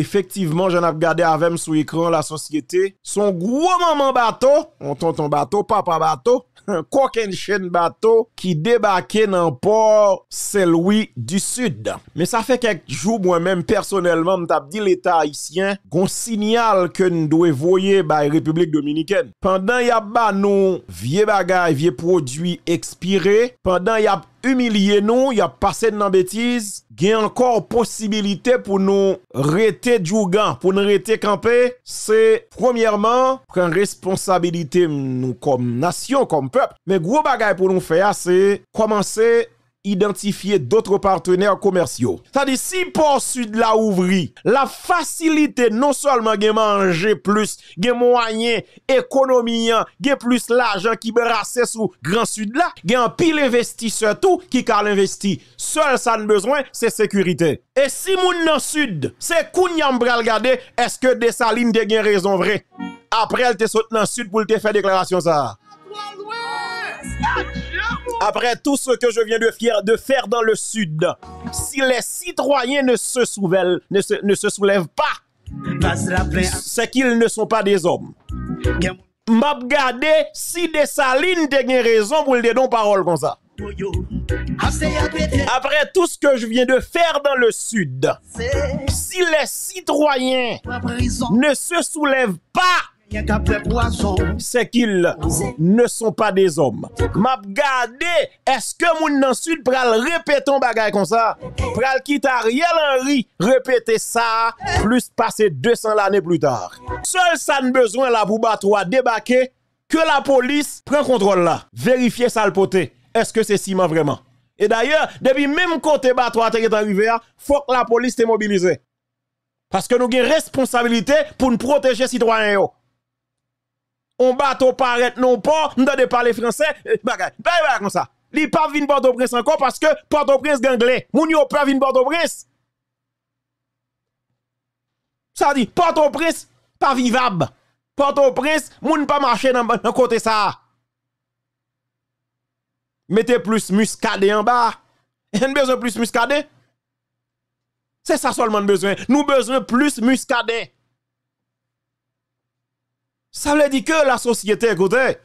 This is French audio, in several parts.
Effectivement, j'en ai regardé avec sur écran la société. Son gros maman bateau, on tonton bateau, papa bateau, coquin chaîne bateau qui débarquait dans port Saint-Louis du Sud. Mais ça fait quelques jours moi-même personnellement, suis dit l'état haïtien gon signal que nous devons voyer la République dominicaine. Pendant y a ba nous vieux bagages, vieux produits expirés, pendant y a humilier nous, il a passé dans bêtise, il y a encore possibilité pour nous rester djougan, pour nous rester camper, c'est premièrement prendre responsabilité nous comme nation, comme peuple. Mais gros bagaille pour nous faire c'est commencer identifier d'autres partenaires commerciaux. C'est-à-dire, si Port Sud la ouvri, la facilité non seulement de manger plus, de moyens économiques, de plus l'argent qui brasse sous Grand Sud là, de pile investisseur tout qui car investi. Seul ça ne besoin, c'est sécurité. Et si moun dans Sud, c'est regarder, est-ce que salines de gains raison vrai? Après, elle te saute dans Sud pour te faire déclaration ça. Après tout ce que je viens de, faire dans le Sud, si les citoyens ne se soulèvent, ne se, soulèvent pas, c'est qu'ils ne sont pas des hommes. M'a si des salines de raison pour le non parole comme ça. Après tout ce que je viens de faire dans le Sud, si les citoyens ne se soulèvent pas, c'est qu'ils ne sont pas des hommes. M'a gardé, est-ce que mon nan sud pral répéter un bagay comme ça? Pral quitte Ariel Henry, répéter ça, plus passer 200 l'année plus tard. Seul ça ne besoin la pour battre débarquer, que la police prend contrôle là. Vérifier ça le poté. Est-ce que c'est ciment vraiment? Et d'ailleurs, depuis même côté te est arrivé, hein, faut que la police te mobilise. Parce que nous avons responsabilité pour nous protéger les citoyens on bat bateau paraît non pas, nous de parler français, bagay, euh, bagay comme ça. Li pas vin Port-au-Prince encore parce que Port-au-Prince ganglé. Moun yo pas vin Port-au-Prince. Ça dit Port-au-Prince pas vivable. Port-au-Prince moun pas marcher dans côté ça. Mettez plus muscadet en bas. a besoin plus muscadet. C'est ça seulement besoin. Nous besoin plus muscadet. Ça veut dire que la société, écoutez,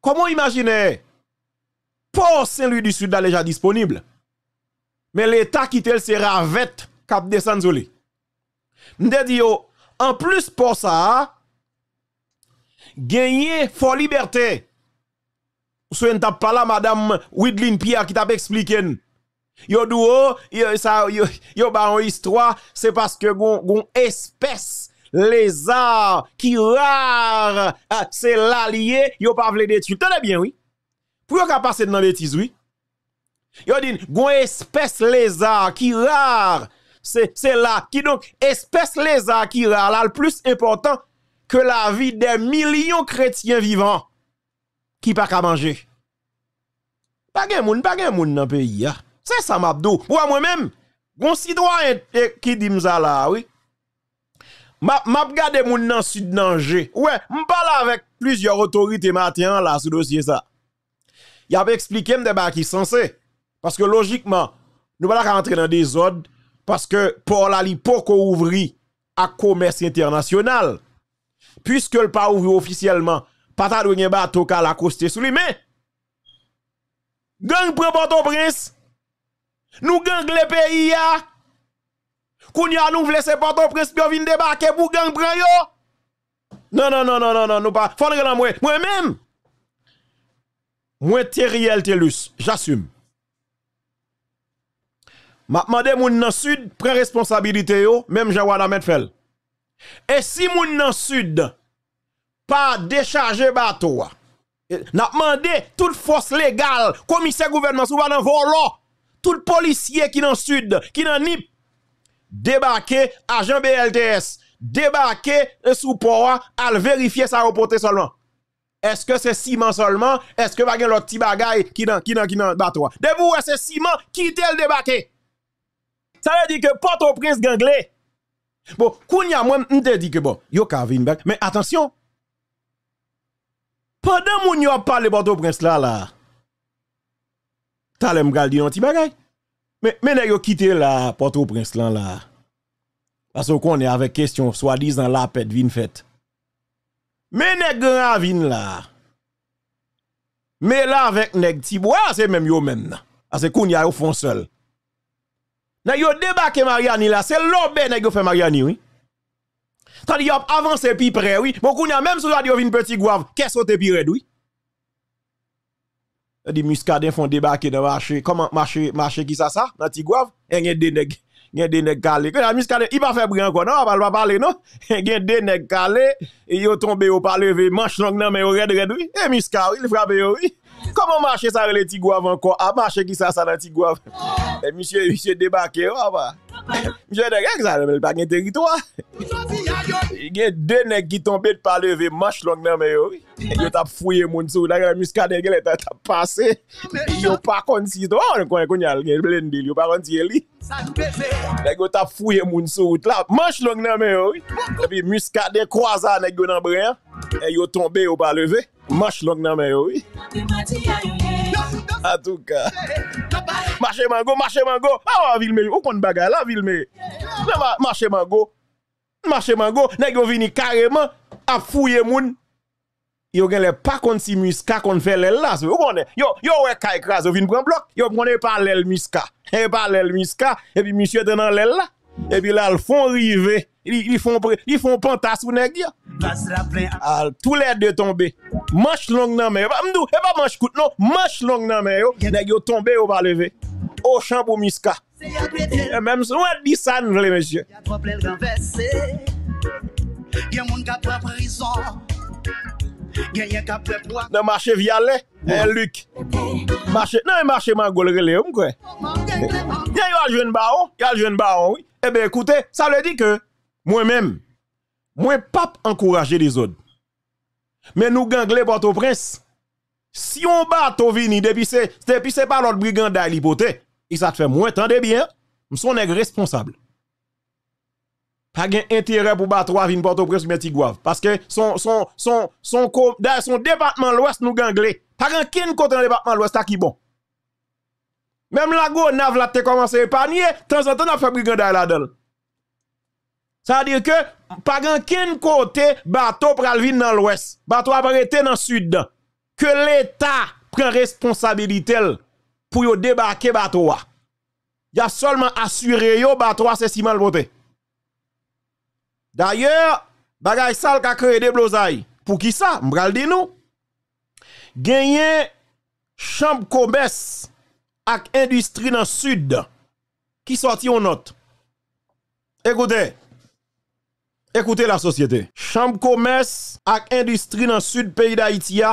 comment imaginer pour Saint-Louis du Sud déjà disponible, mais l'État qui tel à ravette cap de Sanzoli. dit, oh, en plus pour ça, gagner pour liberté. Vous avez pas de madame Widlin Pierre qui t'a expliqué. Yo douo, oh, yo, yo, ba en histoire, c'est parce que gon gon espèce lézard, qui rare, ah, c'est l'allié, yo pas vle détruire. Tenez bien, oui. Pour yo ka passer dans bêtise, oui. Yo dit, gon espèce lézard, qui rare, c'est là, qui donc, espèce lézard, qui rare, là, le plus important que la vie des millions chrétiens vivants, qui pas qu'à manger. Pas de moun, pas de moun dans pays, ah. C'est ça, Mabdo, Ou moi-même, gon citoyen eh, qui dit ça là, oui m'a regardé mon nan sud danger. Ouais, parle avec plusieurs autorités matin là sur dossier ça. Y a expliqué m'de débat qui sensé. parce que logiquement, nous pas rentrer dans des ordres parce que pour la li poko ouvri à commerce international. Puisque le pas ouvri officiellement, pas ta de bateau ka la coste sous lui mais gang prend port prince Nous gang le pays Koun nous nou vle pas ton prince qui vient débarquer pour gang pran yo. Non, non, non, non, non, non, nous pas. Faut la moi. Moi-même. Moi, Teriel Telus, j'assume. M'a demandé moun nan sud, prend responsabilité yo, même Jawad Ahmed fel. Et si moun nan sud, pas décharger bateau, n'a demandé toute force légale, commissaire gouvernement, souvent dans volo, tout policier qui dans sud, qui dans ni débarquer agent BLTS, débarquer sous support à vérifier sa reporte seulement. Est-ce que c'est ciment seulement? Est-ce que gagner l'autre petit bagay qui dans qui dans qui dans bateau? Debout c'est ciment qui le débarqué? Ça veut dire que Port-au-Prince ganglé. Bon, kounya moi m'te dit que bon, yo ka back, mais attention. Pendant moun yo parle Port-au-Prince là là. Talem gal dit un petit bagay. Mais mais nèg yo quitté la Port-au-Prince là la. Parce qu'on est avec question soi-disant la paix vine fête. Mais nèg ravine là. Mais là avec nèg Tibois, ah, c'est même yo même là. Parce ah, qu'on y a au fond seul. Nèg yo débarqué Mariani là, c'est l'obé nèg yo fait Mariani oui. Tandis y a avancé puis près oui. Bon qu'on y a même sur radio une petit guave, qu'est-ce que pi red oui. Les muscadins font débarquer dans le marché. Comment marché, marché qui ça ça? Dans Tigouave, eh, il y a des nègres. Il y a des nègres calés. La muscadin, il va faire bruit encore, non? va pas parler, eh, non? Il y a des nègres calés, ils e ont tombé, au pas lever manche longue, non, mais ils red, red, oui. Et eh, muscadin, il frappe, oui. Comment marcher ça les Tigouave encore? À marché qui ça ça dans Tigouave? monsieur, monsieur débarqué, ouais, oh, ah, bah. Monsieur, nègre, ça, il pas de territoire. I gen dè nek ki tombe d'pa leve, manch long nan men yo. Oh, e yo tap fuyè moun sou, dè gen mouska dè gen lè tap pase. Yo pa konti, yo pa konti el li. Dè gen tap fuyè moun sou, tlap manch long nan men yo. Dè pi mouska dè kwa za, dè gen nan breyan. E yo tombe yo pa leve, manch long nan men yo. An tou ka. Mache man go, mache man go. Awa ah, vilme, okon baga la vilme. Mache man go. marché mango, nèg yo vini carrément à fouiller moun. Yo gen le pas contre si muska qu'on fait l'el là, vous connaissez. Yo yo ouais ka écrase, yo vini prend bloc, yo prenez pas l'el muska. Et pas l'el muska et puis monsieur dans l'el là. Et puis là, ils font river, ils font ils font pantas ou nèg yo. tous les deux tomber. Manche longue nan mais pas m'dou, et eh, pas manche coute non, manche longue nan mais yo, nèg yo tomber yo pas lever. Au champ pour muska même sou an di san vle, mèsyè. Ya Dans le marché Gen moun ka Luc. prison. Gen yon ka pre pwa. Nan dans vialè, baron, baon, eh ben, moi-même, baon, oui. je ne sa vle di Port-au-Prince. Si on bat au vini, depuis c'est pas l'autre brigand lot et ça te fait moins, de bien, son suis responsable. Pas d'intérêt intérêt pour battre à venir Port-au-Prince mais parce que son son son son son, département l'ouest nous ganglé. Pas gen kin côté dans département l'ouest qui bon. Même la Gonave là te commencé à épargner, temps en temps on fait brigandage là Ça veut dire que pas grand kin côté bateau pral vin dans l'ouest, bateau arrêté dans le sud. Que l'État prend responsabilité pour yon débarquer bateau. Il a seulement assuré yo bateau c'est si mal voté. D'ailleurs, bagay sale ka créé des blousailles, Pour qui ça M'bral dit nous. Gagné chambre commerce ak industrie dans le sud qui sorti en note. Écoutez, Écoutez la société. Chambre commerce et industrie dans le sud pays d'Haïti, est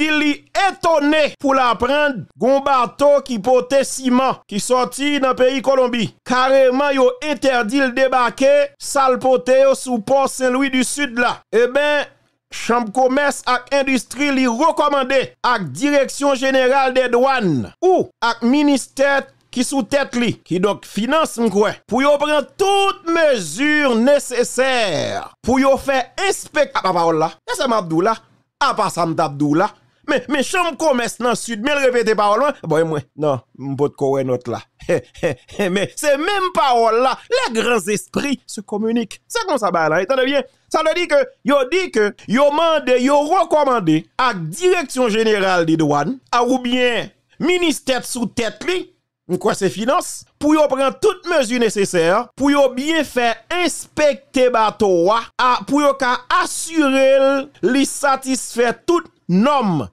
étonné pour l'apprendre, gon bateau qui portait ciment qui sortit dans le pays Colombie. Carrément, yo interdit le débarquer, salpoté sous port Saint-Louis du Sud là. Eh bien, Chambre commerce et industrie li recommandé à direction générale des douanes ou à ministère qui sous tête li, qui donc finance m'koué, pour yo prendre toutes mesures nécessaires pour yo faire inspecter à parole là. Et c'est m'abdou là, à pas ça m'abdou là. Mais mais chambre commerce dans sud, mais répéter parole bon moi non, m'pot kowe note là. mais c'est même paroles là, les grands esprits se communiquent. C'est comme ça là, bien ça veut dire que yo dit que yo mandé, yo recommandé à direction générale des douanes, à ou bien ministère sous tête li quoi c'est finances, pour yon prendre toutes mesures nécessaires pour yon bien faire inspecter bateau pour yon assurer les satisfaire toutes normes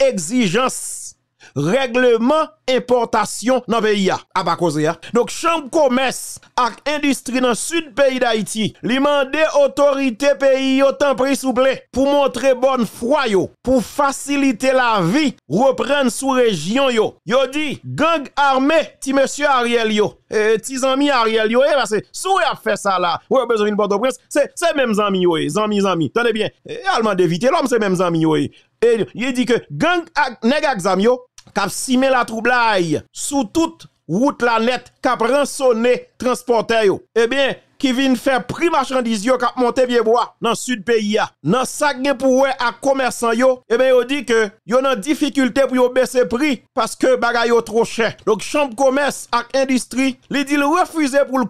et exigences règlement importation dans le pays à ah, pas hein. donc chambre commerce et industrie dans sud pays d'Haïti li mande autorité pays autant pris s'il plaît pour montrer bonne foi yo pour faciliter la vie reprendre sous région yo yo dit gang armé ti monsieur Ariel yo et eh, ti amis Ariel yo parce que sou a fait ça là ou besoin d'une bonne presse c'est c'est même amis yo eh, amis amis tenez bien eh, allemand d'éviter l'homme c'est même amis yo et il dit que gang nèg zami yo Cap simé la troublaille sous toute route la net cap ransonné transporteur yo. Eh bien, qui vient faire prix marchandise yo a monté vieux bois dans sud pays Dans sac gen pour à commerçant yo, eh bien yo dit que yo nan difficulté pour yo baisser prix parce que bagay sont trop cher. Donc chambre commerce ak industrie, li dit refuser pour le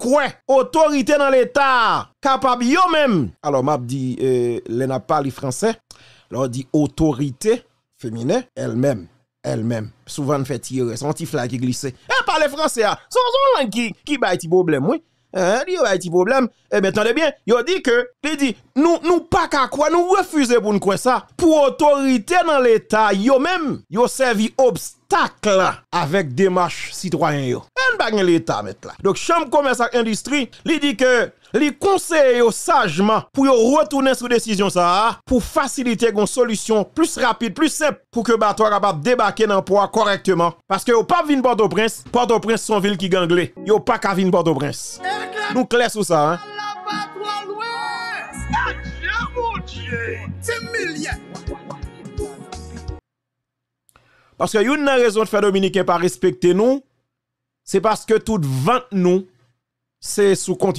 Autorité dans l'état capable yo même. Alors m'a dit euh, les n'a pas français. Leur dit autorité féminine elle-même elle-même. Souvent, fait tirer son petit flag qui glisse. Eh, parle français, ah. son, son langue qui, qui bat petit problème, oui. Hein, il y a petit problème. Eh bien, attendez bien, il dit que, il dit, nous, nous pas qu'à quoi, nous refuser pour nous quoi ça. Pour autorité dans l'État, yo même, a servi obstacle avec démarche citoyen, yo. Un pas l'État, mettre là. Donc, chambre commerce et industrie, il dit que, Li conseille sagement pour retourner sous décision ça pour faciliter une solution plus rapide, plus simple pour que bateau capable débarquer dans correctement parce que yo pas vinn Port-au-Prince, Port-au-Prince son ville qui ganglé. Yo pas ka vinn port prince Nous clair sur ça hein. Parce que une raison de faire Dominicain pas respecter nous, c'est parce que toute vente nous, c'est sous compte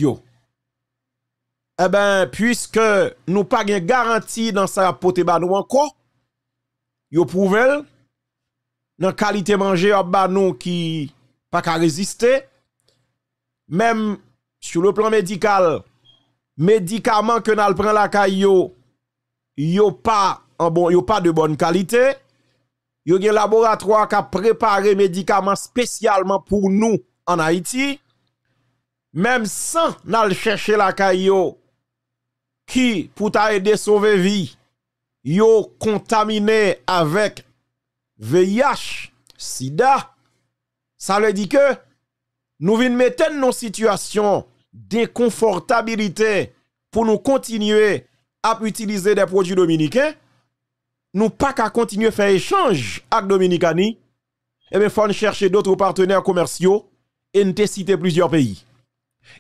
eh ben, puisque nous pas de garantie dans sa pote ba nous encore, yo prouvel, dans qualité manger ba nous qui pas qu'à résister, même sur le plan médical, médicaments que nous prenons la caillou, yo pas en bon, pas de bonne qualité. Yo un laboratoire qui a préparé médicaments spécialement pour nous en Haïti. Même sans nous chercher la caillou, qui, pour t'aider à sauver vie, yo contaminé avec VIH, SIDA, ça veut dire que nous venons mettre nos situations d'inconfortabilité pour nous continuer à utiliser des produits dominicains. Nous pas continuer à faire échange avec Dominicani. Et eh bien, faut chercher d'autres partenaires commerciaux et nous citer plusieurs pays.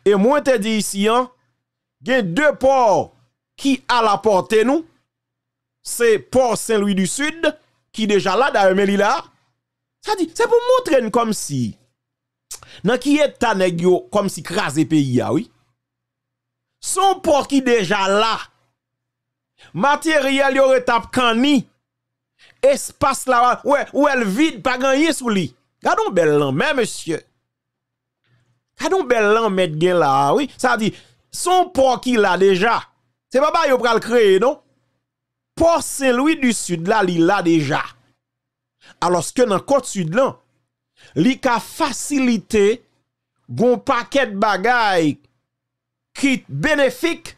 Et moi, te dit ici, hein, il y a deux ports qui a la porte nous, c'est Port Saint-Louis du Sud, qui déjà là, d'ailleurs, mais là. Ça dit, c'est pour montrer comme si, dans qui ta nèg comme si crasé pays ah, oui. Son port qui déjà là, matériel yo tap kani, espace là, ou elle vide, pas gagné sous lui. Gardons bel lan, mais monsieur. Gardons bel lan, met là, oui. Ça dit, son port qui là déjà, c'est pas pour le créer, non? Port Saint-Louis du Sud là, il l'a déjà. Alors que dans côte sud là, il a facilité bon paquet de bagaille qui bénéfique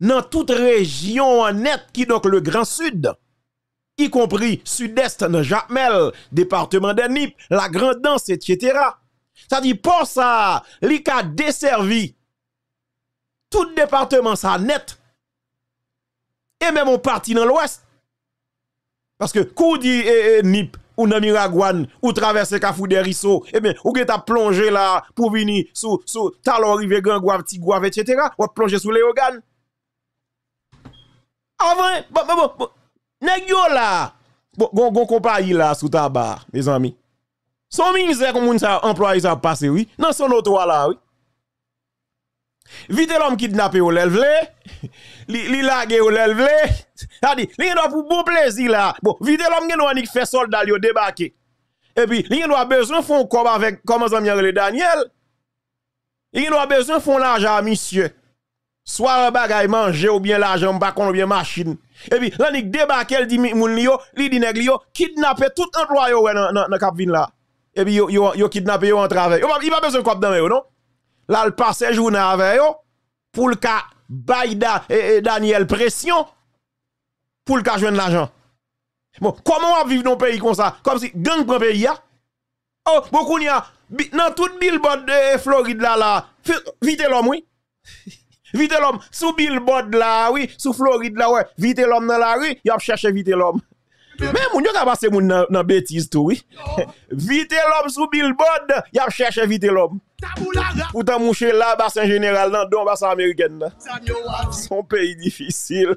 dans toute région en net qui donc le Grand Sud, y compris sud-est dans département de Nip, la Grande Danse, etc. Ça dit, pour ça, l'ICA desservi tout département ça net et même on parti dans l'ouest. Parce que, quand dit eh, eh, NIP, ou nan ou traverser Kafou des et eh bien, ou as plongé là pour venir sous, sous Talon River Guave, etc. etc. Ou plonger sous les organes. Avant, bon, bon, bon, bon. nest yo là, bon, compagnie là sous barre, mes amis. Son misère comme ça, employé ça passé, oui. Dans son auto là, oui. Vite l'homme kidnappé ou l'elvle, li, li lage ou l'elvle, ça dit, li doit pour bon plaisir là. Bon, vite l'homme gen doit fait soldat li débarqué. Et puis, li a besoin font comme avec comment zami le Daniel. Li a besoin font l'argent monsieur. Soit un bagay manger ou bien l'argent pas ou bien machine. Et puis, là il débarque elle dit moun li yo, li dit nèg li yo kidnapper tout un cap nan la nan là. Et puis yo yo, kidnappé kidnapper en travail. Il pas besoin de cop dans non? là, le passé journée avec eux, pour le cas Baïda et, Daniel pression, pour le cas joindre l'argent. Bon, comment on va vivre dans un pays comme ça? Comme si gang prend pays, là? Hein? Oh, beaucoup n'y a, dans tout billboard de Floride là, là, vite l'homme, oui. Vite l'homme, sous billboard là, oui, sous Floride là, ouais, vite l'homme dans la rue, il cherche cherché vite l'homme. Même moun yo passe moun nan, nan bêtises, tout, oui. Vite l'homme sous billboard, il a cherché vite l'homme. Pourtant, mon là, bassin général, dans le bassin américain. Son pays difficile.